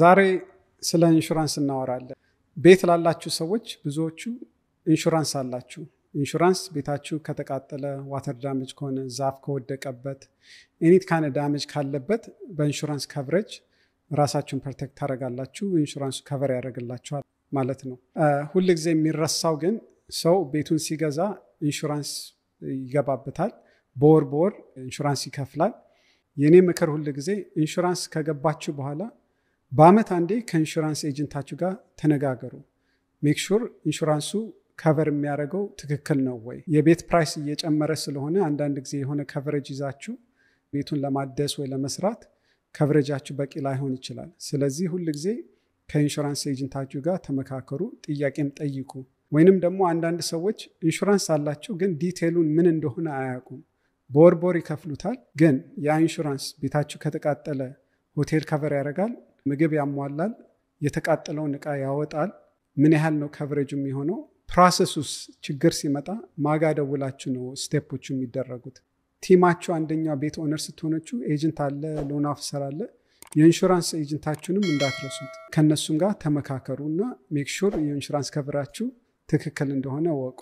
ዛሬ ስለ ኢንሹራንስ እናወራለን። ቤት ላላችሁ ሰዎች ብዙዎቹ ኢንሹራንስ አላችሁ። ኢንሹራንስ ቤታችሁ ከተቃጠለ፣ ዋተር ዳሜጅ ከሆነ፣ ዛፍ ከወደቀበት፣ ኤኒት ካነ ዳሜጅ ካለበት በኢንሹራንስ ከቨሬጅ ራሳችሁን ፕሮቴክት ታደረጋላችሁ። ኢንሹራንሱ ከቨር ያደረግላችኋል ማለት ነው። ሁል ጊዜ የሚረሳው ግን ሰው ቤቱን ሲገዛ ኢንሹራንስ ይገባበታል። በወር በወር ኢንሹራንስ ይከፍላል። የእኔ ምክር ሁል ጊዜ ኢንሹራንስ ከገባችሁ በኋላ በአመት አንዴ ከኢንሹራንስ ኤጀንታችሁ ጋር ተነጋገሩ። ሜክሹር ኢንሹራንሱ ከቨር የሚያደርገው ትክክል ነው ወይ? የቤት ፕራይስ እየጨመረ ስለሆነ አንዳንድ ጊዜ የሆነ ከቨሬጅ ይዛችሁ ቤቱን ለማደስ ወይ ለመስራት ከቨሬጃችሁ በቂ ላይሆን ይችላል። ስለዚህ ሁል ጊዜ ከኢንሹራንስ ኤጀንታችሁ ጋር ተመካከሩ፣ ጥያቄም ጠይቁ። ወይንም ደግሞ አንዳንድ ሰዎች ኢንሹራንስ አላቸው፣ ግን ዲቴሉን ምን እንደሆነ አያውቁም። በወር በወር ይከፍሉታል፣ ግን ያ ኢንሹራንስ ቤታችሁ ከተቃጠለ ሆቴል ከቨር ያደርጋል ምግብ ያሟላል፣ የተቃጠለውን እቃ ያወጣል። ምን ያህል ነው ከቨሬጁ የሚሆነው? ፕሮሰሱስ ችግር ሲመጣ ማጋ ደውላችሁ ነው ስቴፖቹ የሚደረጉት? ቲማችሁ አንደኛው ቤት ኦነር ስትሆነችው ኤጀንት አለ፣ ሎን አፍሰር አለ። የኢንሹራንስ ኤጀንታችሁንም እንዳትረሱት። ከእነሱም ጋር ተመካከሩ እና ሜክሹር የኢንሹራንስ ከቨራችሁ ትክክል እንደሆነ ወቁ።